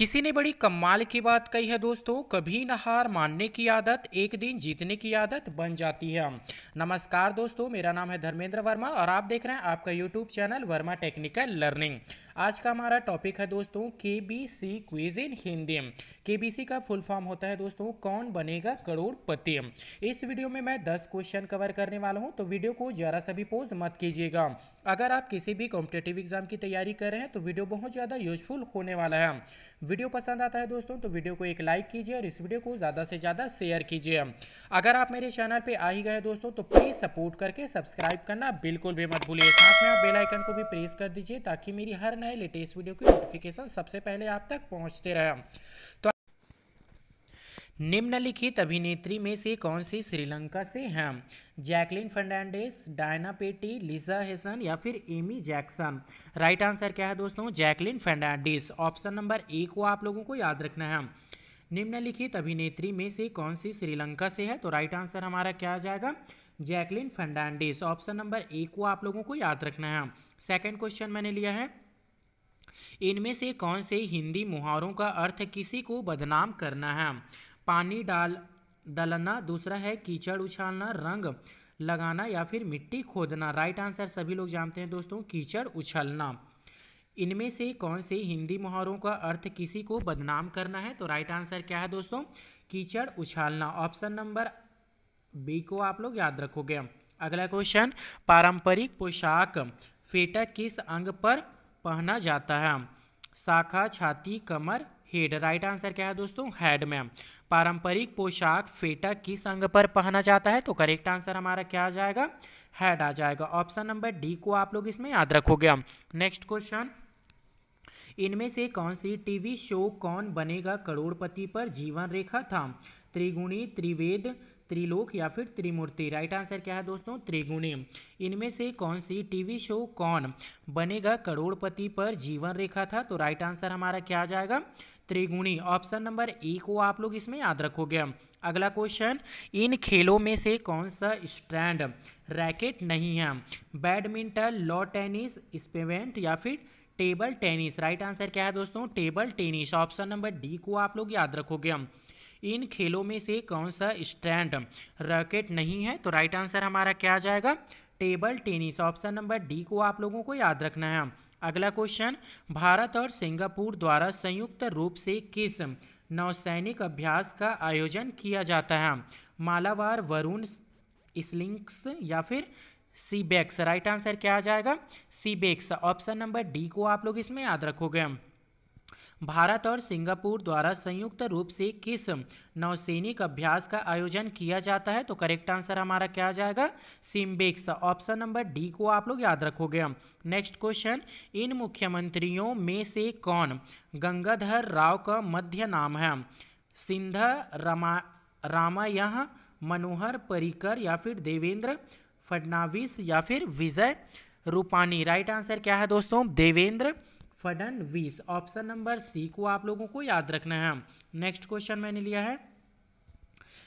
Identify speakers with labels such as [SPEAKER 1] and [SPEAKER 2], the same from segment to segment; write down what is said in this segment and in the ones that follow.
[SPEAKER 1] किसी ने बड़ी कमाल की बात कही है दोस्तों कभी न हार मानने की आदत एक दिन जीतने की आदत बन जाती है नमस्कार दोस्तों मेरा नाम है धर्मेंद्र वर्मा और आप देख रहे हैं आपका YouTube channel Verma technical learning आज का हमारा टॉपिक है दोस्तों K B C quiz in Hindi K B सी का फुल फॉर्म होता है दोस्तों कौन बनेगा करोड़पति इस वीडियो में मैं दस क्वेश्चन कवर करने वाला हूँ तो वीडियो को जरा सा भी पोज मत कीजिएगा अगर आप किसी भी कॉम्पिटेटिव एग्जाम की तैयारी कर रहे हैं तो वीडियो बहुत ज़्यादा यूजफुल होने वाला है वीडियो पसंद आता है दोस्तों तो वीडियो को एक लाइक कीजिए और इस वीडियो को ज़्यादा से ज़्यादा शेयर कीजिए अगर आप मेरे चैनल पर आ ही गए दोस्तों तो प्लीज़ सपोर्ट करके सब्सक्राइब करना बिल्कुल भी मत भूलिए साथ में आप बेलाइकन को भी प्रेस कर दीजिए ताकि मेरी हर नए लेटेस्ट वीडियो की नोटिफिकेशन सबसे पहले आप तक पहुँचते रहे तो निम्नलिखित अभिनेत्री में से कौन सी श्रीलंका से हैं जैकलिन फर्नांडिस डायना पेटी लिजा हेसन या फिर एमी जैक्सन राइट आंसर क्या है दोस्तों Jacqueline Fernandez option number A को आप लोगों को याद रखना है निम्नलिखित अभिनेत्री में से कौन सी श्रीलंका से है तो राइट आंसर हमारा क्या आ जाएगा Jacqueline Fernandez option number A को आप लोगों को याद रखना है सेकेंड क्वेश्चन मैंने लिया है इनमें से कौन से हिंदी मुहावरों का अर्थ किसी को बदनाम करना है पानी डाल डलना दूसरा है कीचड़ उछालना रंग लगाना या फिर मिट्टी खोदना राइट आंसर सभी लोग जानते हैं दोस्तों कीचड़ उछलना इनमें से कौन से हिंदी मुहावरों का अर्थ किसी को बदनाम करना है तो राइट आंसर क्या है दोस्तों कीचड़ उछालना ऑप्शन नंबर बी को आप लोग याद रखोगे अगला क्वेश्चन पारंपरिक पोशाक फेटा किस अंग पर पहना जाता है शाखा छाती कमर हेड राइट आंसर क्या है दोस्तों हेड मैम पारंपरिक पोशाक फेटा किस अंग पर पहना जाता है तो करेक्ट आंसर हमारा क्या आ जाएगा हेड आ जाएगा ऑप्शन नंबर डी को आप लोग इसमें याद रखोगे नेक्स्ट क्वेश्चन इनमें से कौन सी टीवी शो कौन बनेगा करोड़पति पर जीवन रेखा था त्रिगुणी त्रिवेद त्रिलोक या फिर त्रिमूर्ति राइट आंसर क्या है दोस्तों त्रिगुणी इनमें से कौन सी टीवी शो कौन बनेगा करोड़पति पर जीवन रेखा था तो राइट आंसर हमारा क्या आ जाएगा त्रिगुणी ऑप्शन नंबर ए को आप लोग इसमें याद रखोगे अगला क्वेश्चन इन खेलों में से कौन सा स्ट्रैंड रैकेट नहीं है बैडमिंटन लॉ टेनिस स्पेवेंट या फिर टेबल टेनिस राइट आंसर क्या है दोस्तों table tennis option number D को आप लोग याद रखोगे इन खेलों में से कौन सा स्ट्रैंड रैकेट नहीं है तो राइट आंसर हमारा क्या आ जाएगा table tennis option number D को आप लोगों को याद रखना है अगला क्वेश्चन भारत और सिंगापुर द्वारा संयुक्त रूप से किस नौसैनिक अभ्यास का आयोजन किया जाता है मालावार वरुण स्लिंक्स या फिर सीबेक्स राइट आंसर क्या आ जाएगा सीबेक्स ऑप्शन नंबर डी को आप लोग इसमें याद रखोगे भारत और सिंगापुर द्वारा संयुक्त रूप से किस नौसैनिक अभ्यास का आयोजन किया जाता है तो करेक्ट आंसर हमारा क्या आ जाएगा सिम्बेक्स ऑप्शन नंबर डी को आप लोग याद रखोगे नेक्स्ट क्वेश्चन इन मुख्यमंत्रियों में से कौन गंगाधर राव का मध्य नाम है सिंध रामा रामाय मनोहर परिकर या फिर देवेंद्र फडनाविस या फिर विजय रूपानी राइट आंसर क्या है दोस्तों Devendra Fadnavis option number C को आप लोगों को याद रखना है नेक्स्ट क्वेश्चन मैंने लिया है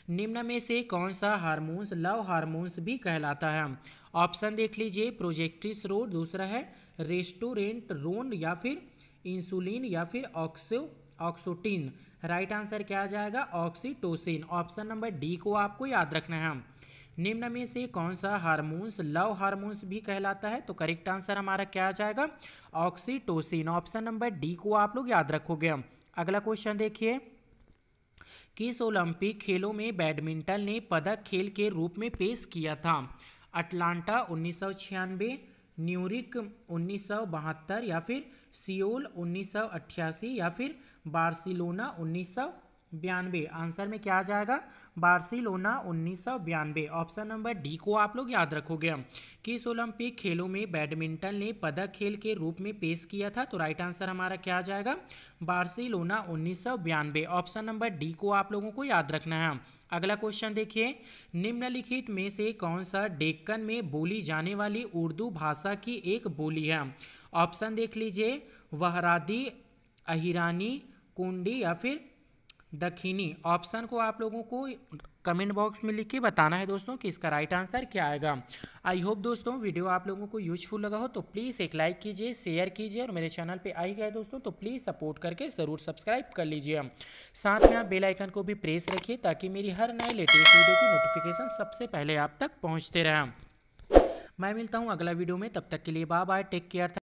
[SPEAKER 1] निम्न में से कौन सा हारमोन्स लव हारमोन्स भी कहलाता है ऑप्शन देख लीजिए प्रोजेक्टिस रोड दूसरा है रेस्टोरेंट रोन या फिर इंसुलिन या फिर ऑक्सो ऑक्सोटीन राइट आंसर क्या आ जाएगा ऑक्सीटोसिन ऑप्शन नंबर डी को आपको याद रखना है निम्न में से कौन सा हार्मोन्स लव हार्मोन्स भी कहलाता है तो करेक्ट आंसर हमारा क्या आ जाएगा ऑक्सीटोसिन ऑप्शन नंबर डी को आप लोग याद रखोगे अगला क्वेश्चन देखिए किस ओलंपिक खेलों में बैडमिंटन ने पदक खेल के रूप में पेश किया था अटलांटा उन्नीस न्यूरिक उन्नीस या फिर सियोल उन्नीस या फिर बार्सिलोना उन्नीस बयानबे आंसर में क्या आ जाएगा बार्सिलोना उन्नीस ऑप्शन नंबर डी को आप लोग याद रखोगे किस ओलंपिक खेलों में बैडमिंटन ने पदक खेल के रूप में पेश किया था तो राइट आंसर हमारा क्या आ जाएगा बार्सिलोना उन्नीस ऑप्शन नंबर डी को आप लोगों को याद रखना है अगला क्वेश्चन देखिए निम्नलिखित में से कौन सा डेक्कन में बोली जाने वाली उर्दू भाषा की एक बोली है ऑप्शन देख लीजिए वहरादी अहिरानी कुंडी या फिर दखीनी ऑप्शन को आप लोगों को कमेंट बॉक्स में लिख के बताना है दोस्तों कि इसका राइट आंसर क्या आएगा आई होप दोस्तों वीडियो आप लोगों को यूजफुल लगा हो तो प्लीज़ एक लाइक कीजिए शेयर कीजिए और मेरे चैनल पे आई गए दोस्तों तो प्लीज़ सपोर्ट करके ज़रूर सब्सक्राइब कर लीजिए साथ में आप बेल आइकन को भी प्रेस रखिए ताकि मेरी हर नए लेटेस्ट वीडियो की नोटिफिकेशन सबसे पहले आप तक पहुँचते रहें मैं मिलता हूँ अगला वीडियो में तब तक के लिए बाय बाय टेक केयर